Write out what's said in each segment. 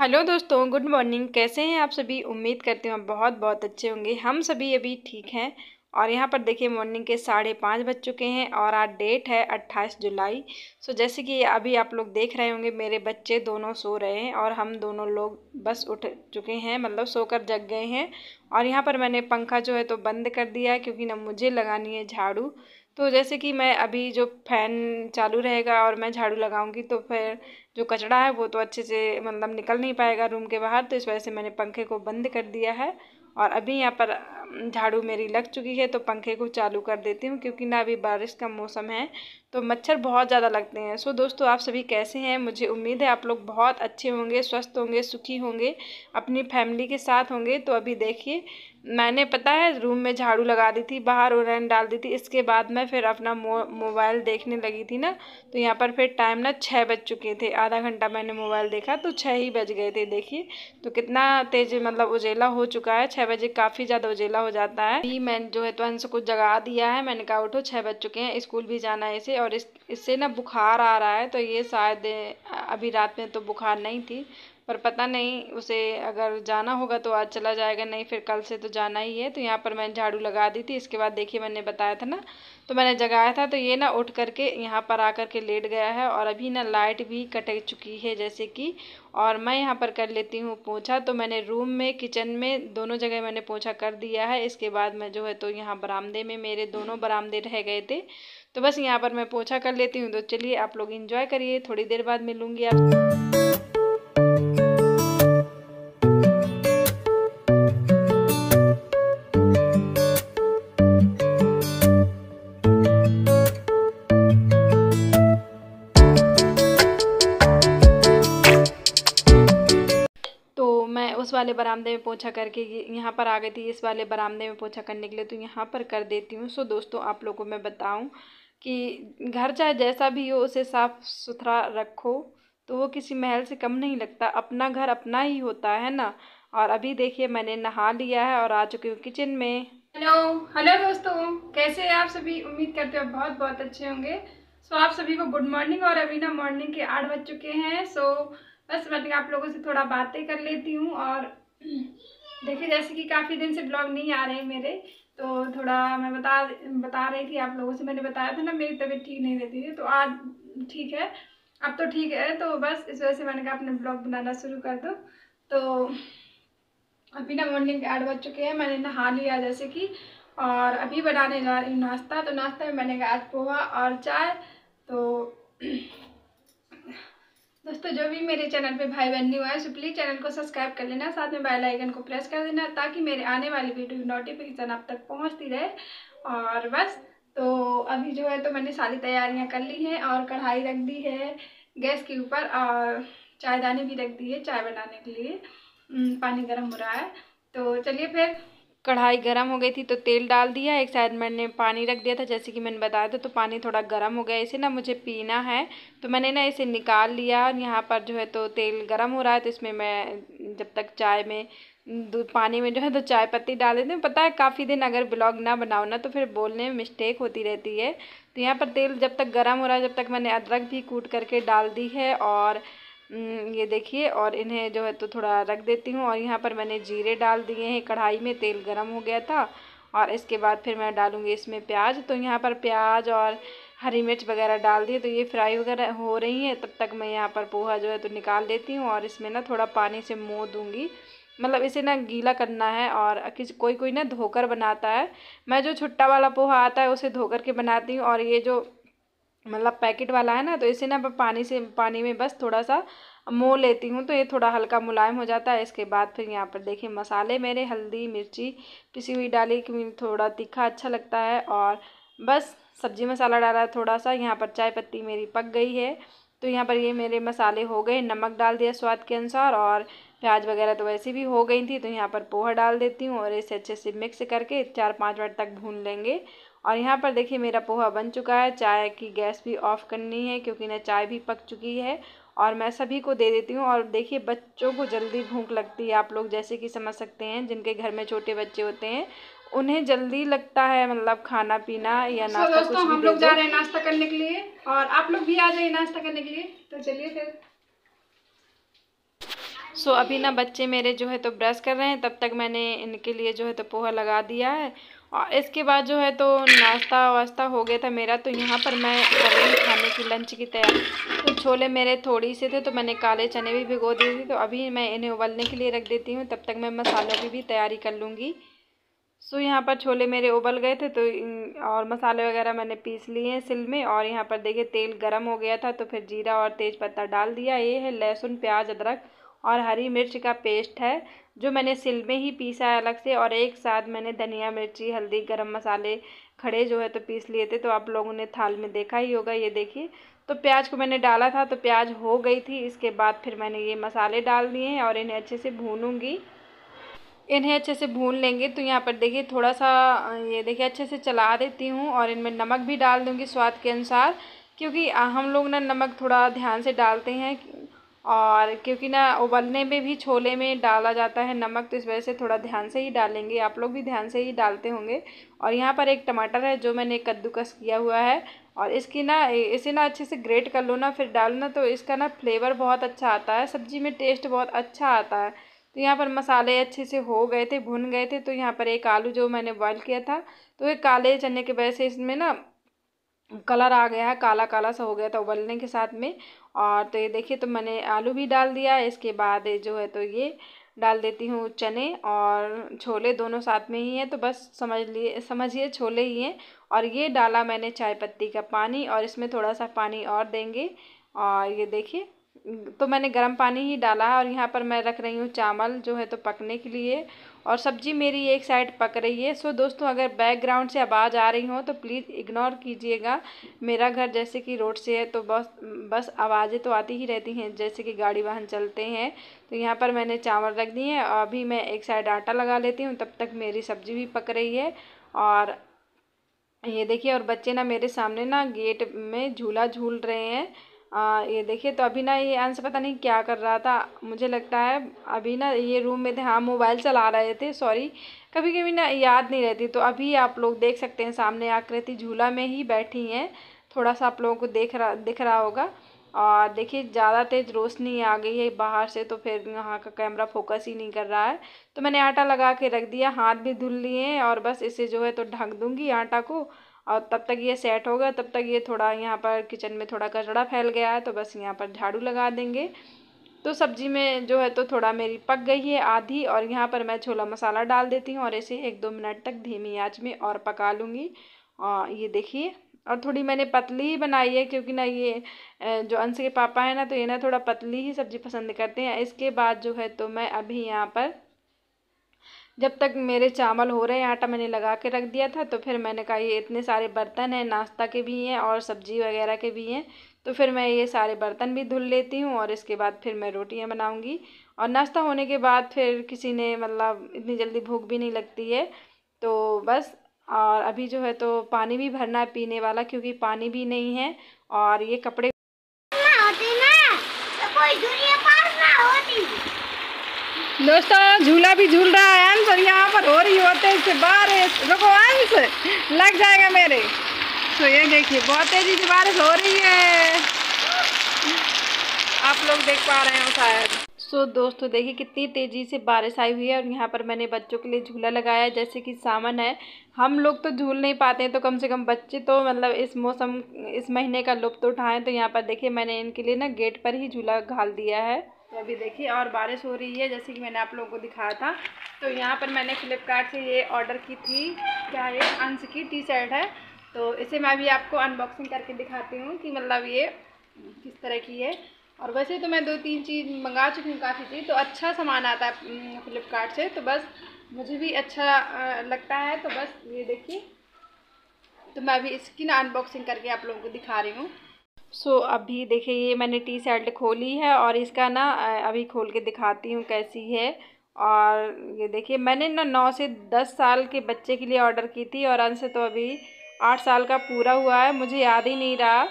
hello दोस्तों good morning कैसे हैं आप सभी उम्मीद करती हूँ बहुत बहुत अच्छे होंगे हम सभी अभी ठीक हैं और यहाँ पर देखिए मॉर्निंग के साढ़े पाँच बज चुके हैं और आज डेट है अट्ठाईस जुलाई सो जैसे कि अभी आप लोग देख रहे होंगे मेरे बच्चे दोनों सो रहे हैं और हम दोनों लोग बस उठ चुके हैं मतलब सोकर जग गए हैं और यहाँ पर मैंने पंखा जो है तो बंद कर दिया है क्योंकि ना मुझे लगानी है झाड़ू तो जैसे कि मैं अभी जो फ़ैन चालू रहेगा और मैं झाड़ू लगाऊंगी तो फिर जो कचड़ा है वो तो अच्छे से मतलब निकल नहीं पाएगा रूम के बाहर तो इस वजह से मैंने पंखे को बंद कर दिया है और अभी यहाँ पर झाड़ू मेरी लग चुकी है तो पंखे को चालू कर देती हूँ क्योंकि ना अभी बारिश का मौसम है तो मच्छर बहुत ज़्यादा लगते हैं सो दोस्तों आप सभी कैसे हैं मुझे उम्मीद है आप लोग बहुत अच्छे होंगे स्वस्थ होंगे सुखी होंगे अपनी फैमिली के साथ होंगे तो अभी देखिए मैंने पता है रूम में झाड़ू लगा दी थी बाहर ओरैन डाल दी थी इसके बाद मैं फिर अपना मो, मोबाइल देखने लगी थी ना तो यहाँ पर फिर टाइम ना छः बज चुके थे आधा घंटा मैंने मोबाइल देखा तो छः ही बज गए थे देखिए तो कितना तेज़ मतलब उजेला हो चुका है छः बजे काफ़ी ज़्यादा उजेला हो जाता है भी मैंने जो है तो इनसे कुछ जगा दिया है मैंने कहा उठो छः बज चुके हैं स्कूल भी जाना है इसे और इस इससे ना बुखार आ रहा है तो ये शायद अभी रात में तो बुखार नहीं थी पर पता नहीं उसे अगर जाना होगा तो आज चला जाएगा नहीं फिर कल से तो जाना ही है तो यहाँ पर मैंने झाड़ू लगा दी थी इसके बाद देखिए मैंने बताया था ना तो मैंने जगाया था तो ये ना उठ करके यहाँ पर आकर के लेट गया है और अभी ना लाइट भी कटक चुकी है जैसे कि और मैं यहाँ पर कर लेती हूँ पोछा तो मैंने रूम में किचन में दोनों जगह मैंने पोछा कर दिया है इसके बाद मैं जो है तो यहाँ बरामदे में मेरे दोनों बरामदे रह गए थे तो बस यहाँ पर मैं पोछा कर लेती हूँ तो चलिए आप लोग इन्जॉय करिए थोड़ी देर बाद मिलूँगी आप उस वाले बरामदे में पोछा करके यहाँ पर आ गई थी इस वाले बरामदे में पोछा करने के लिए तो यहाँ पर कर देती हूँ सो दोस्तों आप लोगों को मैं बताऊँ कि घर चाहे जैसा भी हो उसे साफ़ सुथरा रखो तो वो किसी महल से कम नहीं लगता अपना घर अपना ही होता है ना और अभी देखिए मैंने नहा लिया है और आ चुकी हूँ किचन में हेलो हेलो दोस्तों कैसे हैं आप सभी उम्मीद करते हो बहुत बहुत अच्छे होंगे सो so, आप सभी को गुड मॉर्निंग और अभी ना मॉर्निंग के आठ बज चुके हैं सो so, बस मैं आप लोगों से थोड़ा बातें कर लेती हूँ और देखिए जैसे कि काफ़ी दिन से ब्लॉग नहीं आ रहे मेरे तो थोड़ा मैं बता बता रही थी आप लोगों से मैंने बताया था ना मेरी तबीयत ठीक नहीं रहती थी तो आज ठीक है अब तो ठीक है तो बस इस वजह से मैंने कहा अपने ब्लॉग बनाना शुरू कर दो तो अभी ना मॉर्निंग ऐड आठ बज चुके हैं मैंने नहा लिया जैसे कि और अभी बनाने जा रही हूँ नाश्ता तो नाश्ता में मैंने कहा आज पोहा और चाय तो दोस्तों जो भी मेरे चैनल पे भाई बहन न्यू है सो प्लीज़ चैनल को सब्सक्राइब कर लेना साथ में बेल आइकन को प्रेस कर देना ताकि मेरे आने वाली वीडियो की नोटिफिकेशन आप तक पहुंचती रहे और बस तो अभी जो है तो मैंने सारी तैयारियां कर ली हैं और कढ़ाई रख दी है गैस के ऊपर और चाय दाने भी रख दी है चाय बनाने के लिए हम्म, पानी गर्म हो रहा है तो चलिए फिर कढ़ाई गर्म हो गई थी तो तेल डाल दिया एक साइड मैंने पानी रख दिया था जैसे कि मैंने बताया था तो पानी थोड़ा गर्म हो गया इसे ना मुझे पीना है तो मैंने ना इसे निकाल लिया यहाँ पर जो है तो तेल गर्म हो रहा है तो इसमें मैं जब तक चाय में दूध पानी में जो है तो चाय पत्ती डाल देते हैं पता है काफ़ी दिन अगर ब्लॉग ना बनाओ ना तो फिर बोलने में मिस्टेक होती रहती है तो यहाँ पर तेल जब तक गर्म हो रहा है जब तक मैंने अदरक भी कूट करके डाल दी है और हम्म, ये देखिए और इन्हें जो है तो थोड़ा रख देती हूँ और यहाँ पर मैंने जीरे डाल दिए हैं कढ़ाई में तेल गर्म हो गया था और इसके बाद फिर मैं डालूँगी इसमें प्याज तो यहाँ पर प्याज और हरी मिर्च वगैरह डाल दिए तो ये फ्राई वगैरह हो रही है तब तक मैं यहाँ पर पोहा जो है तो निकाल देती हूँ और इसमें ना थोड़ा पानी से मोह दूँगी मतलब इसे ना गीला करना है और किसी कोई कोई ना धोकर बनाता है मैं जो छुट्टा वाला पोहा आता है उसे धोकर के बनाती हूँ और ये जो मतलब पैकेट वाला है ना तो इसे ना पानी से पानी में बस थोड़ा सा मो लेती हूँ तो ये थोड़ा हल्का मुलायम हो जाता है इसके बाद फिर यहाँ पर देखिए मसाले मेरे हल्दी मिर्ची पिसी हुई डाली क्योंकि थोड़ा तीखा अच्छा लगता है और बस सब्जी मसाला डाला थोड़ा सा यहाँ पर चाय पत्ती मेरी पक गई है तो यहाँ पर ये मेरे मसाले हो गए नमक डाल दिया स्वाद के अनुसार और प्याज वगैरह तो वैसे भी हो गई थी तो यहाँ पर पोहा डाल देती हूँ और इसे अच्छे से मिक्स करके चार पाँच मिनट तक भून लेंगे और यहाँ पर देखिए मेरा पोहा बन चुका है चाय की गैस भी ऑफ़ करनी है क्योंकि ना चाय भी पक चुकी है और मैं सभी को दे देती हूँ और देखिए बच्चों को जल्दी भूख लगती है आप लोग जैसे कि समझ सकते हैं जिनके घर में छोटे बच्चे होते हैं उन्हें जल्दी लगता है मतलब खाना पीना या तो नाश्ता so, दोस्तों कुछ हम लोग जा रहे हैं नाश्ता करने के लिए और आप लोग भी आ जाइए नाश्ता करने के लिए तो चलिए फिर सो so, अभी ना बच्चे मेरे जो है तो ब्रश कर रहे हैं तब तक मैंने इनके लिए जो है तो पोहा लगा दिया है और इसके बाद जो है तो नाश्ता वास्ता हो गया था मेरा तो यहाँ पर मैं कर रही खाने की लंच की तैयारी तो छोले मेरे थोड़ी से थे तो मैंने काले चने भी भिगो दिए थे तो अभी मैं इन्हें उबलने के लिए रख देती हूँ तब तक मैं मसालों की भी तैयारी कर लूँगी सो यहाँ पर छोले मेरे उबल गए थे तो और मसाले वगैरह मैंने पीस लिए हैं सिल में और यहाँ पर देखिए तेल गर्म हो गया था तो फिर जीरा और पत्ता डाल दिया ये है लहसुन प्याज अदरक और हरी मिर्च का पेस्ट है जो मैंने सिल में ही पीसा है अलग से और एक साथ मैंने धनिया मिर्ची हल्दी गरम मसाले खड़े जो है तो पीस लिए थे तो आप लोगों ने थाल में देखा ही होगा ये देखिए तो प्याज को मैंने डाला था तो प्याज हो गई थी इसके बाद फिर मैंने ये मसाले डाल दिए हैं और इन्हें अच्छे से भूनूंगी इन्हें अच्छे से भून लेंगे तो यहाँ पर देखिए थोड़ा सा ये देखिए अच्छे से चला देती हूँ और इनमें नमक भी डाल दूँगी स्वाद के अनुसार क्योंकि हम लोग ना नमक थोड़ा ध्यान से डालते हैं और क्योंकि ना उबलने में भी छोले में डाला जाता है नमक तो इस वजह से थोड़ा ध्यान से ही डालेंगे आप लोग भी ध्यान से ही डालते होंगे और यहाँ पर एक टमाटर है जो मैंने कद्दूकस किया हुआ है और इसकी ना इसे ना अच्छे से ग्रेट कर लो ना फिर डालो ना तो इसका ना फ्लेवर बहुत अच्छा आता है सब्ज़ी में टेस्ट बहुत अच्छा आता है तो यहाँ पर मसाले अच्छे से हो गए थे भुन गए थे तो यहाँ पर एक आलू जो मैंने बॉयल किया था तो ये काले चने के वजह से इसमें ना कलर आ गया है काला काला सा हो गया था उबलने के साथ में और तो ये देखिए तो मैंने आलू भी डाल दिया इसके बाद जो है तो ये डाल देती हूँ चने और छोले दोनों साथ में ही हैं तो बस समझ लिए समझिए छोले ही हैं और ये डाला मैंने चाय पत्ती का पानी और इसमें थोड़ा सा पानी और देंगे और ये देखिए तो मैंने गर्म पानी ही डाला और यहाँ पर मैं रख रही हूँ चावल जो है तो पकने के लिए और सब्जी मेरी एक साइड पक रही है सो दोस्तों अगर बैकग्राउंड से आवाज़ आ रही हो तो प्लीज़ इग्नोर कीजिएगा मेरा घर जैसे कि रोड से है तो बस बस आवाज़ें तो आती ही रहती हैं जैसे कि गाड़ी वाहन चलते हैं तो यहाँ पर मैंने चावल रख दिए हैं और अभी मैं एक साइड आटा लगा लेती हूँ तब तक मेरी सब्ज़ी भी पक रही है और ये देखिए और बच्चे ना मेरे सामने ना गेट में झूला झूल रहे हैं आ, ये देखिए तो अभी ना ये आंसर पता नहीं क्या कर रहा था मुझे लगता है अभी ना ये रूम में थे हाँ मोबाइल चला रहे थे सॉरी कभी कभी ना याद नहीं रहती तो अभी आप लोग देख सकते हैं सामने आकृति झूला में ही बैठी हैं थोड़ा सा आप लोगों को देख रहा दिख रहा होगा और देखिए ज़्यादा तेज़ रोशनी आ गई है बाहर से तो फिर यहाँ का कैमरा फोकस ही नहीं कर रहा है तो मैंने आटा लगा के रख दिया हाथ भी धुल लिए और बस इसे जो है तो ढक दूँगी आटा को और तब तक ये सेट होगा तब तक ये थोड़ा यहाँ पर किचन में थोड़ा कचड़ा फैल गया है तो बस यहाँ पर झाड़ू लगा देंगे तो सब्ज़ी में जो है तो थोड़ा मेरी पक गई है आधी और यहाँ पर मैं छोला मसाला डाल देती हूँ और इसे एक दो मिनट तक धीमी आँच में और पका लूँगी और ये देखिए और थोड़ी मैंने पतली ही बनाई है क्योंकि ना ये जो अंश के पापा हैं ना तो ये ना थोड़ा पतली ही सब्ज़ी पसंद करते हैं इसके बाद जो है तो मैं अभी यहाँ पर जब तक मेरे चावल हो रहे हैं आटा मैंने लगा के रख दिया था तो फिर मैंने कहा ये इतने सारे बर्तन हैं नाश्ता के भी हैं और सब्जी वगैरह के भी हैं तो फिर मैं ये सारे बर्तन भी धुल लेती हूँ और इसके बाद फिर मैं रोटियाँ बनाऊँगी और नाश्ता होने के बाद फिर किसी ने मतलब इतनी जल्दी भूख भी नहीं लगती है तो बस और अभी जो है तो पानी भी भरना है पीने वाला क्योंकि पानी भी नहीं है और ये कपड़े दोस्तों झूला भी झूल रहा है अंश और यहाँ पर हो रही होते इससे बारिश रुको अंश लग जाएगा मेरे तो ये देखिए बहुत तेजी से बारिश हो रही है आप लोग देख पा रहे हो शायद सो so, दोस्तों देखिए कितनी तेज़ी से बारिश आई हुई है और यहाँ पर मैंने बच्चों के लिए झूला लगाया है जैसे कि सावन है हम लोग तो झूल नहीं पाते हैं तो कम से कम बच्चे तो मतलब इस मौसम इस महीने का लुप्त तो उठाएं तो यहाँ पर देखिए मैंने इनके लिए ना गेट पर ही झूला घाल दिया है तो अभी देखिए और बारिश हो रही है जैसे कि मैंने आप लोगों को दिखाया था तो यहाँ पर मैंने फ़्लिपकार्ट से ये ऑर्डर की थी क्या ये अंश की टी शर्ट है तो इसे मैं अभी आपको अनबॉक्सिंग करके दिखाती हूँ कि मतलब ये किस तरह की है और वैसे तो मैं दो तीन चीज़ मंगा चुकी हूँ काफ़ी चीज़ तो अच्छा सामान आता है फ़्लिपकार्ट से तो बस मुझे भी अच्छा लगता है तो बस ये देखिए तो मैं अभी इसकी ना अनबॉक्सिंग करके आप लोगों को दिखा रही हूँ सो so, अभी देखिए ये मैंने टी सेट खोली है और इसका ना अभी खोल के दिखाती हूँ कैसी है और ये देखिए मैंने ना नौ से दस साल के बच्चे के लिए ऑर्डर की थी और अंश तो अभी आठ साल का पूरा हुआ है मुझे याद ही नहीं रहा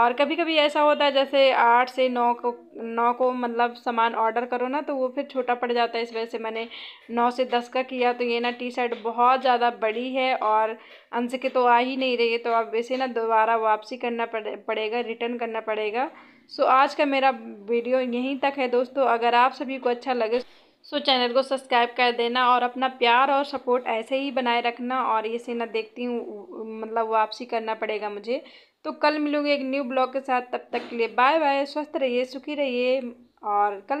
और कभी कभी ऐसा होता है जैसे आठ से नौ को नौ को मतलब सामान ऑर्डर करो ना तो वो फिर छोटा पड़ जाता है इस वजह से मैंने नौ से दस का किया तो ये ना टी शर्ट बहुत ज़्यादा बड़ी है और अंश के तो आ ही नहीं रही है तो अब इसे ना दोबारा वापसी करना पड़े, पड़ेगा रिटर्न करना पड़ेगा सो आज का मेरा वीडियो यहीं तक है दोस्तों अगर आप सभी को अच्छा लगे सो so, चैनल को सब्सक्राइब कर देना और अपना प्यार और सपोर्ट ऐसे ही बनाए रखना और ये ना देखती हूँ मतलब वापसी करना पड़ेगा मुझे तो कल मिलूंगे एक न्यू ब्लॉग के साथ तब तक के लिए बाय बाय स्वस्थ रहिए सुखी रहिए और कल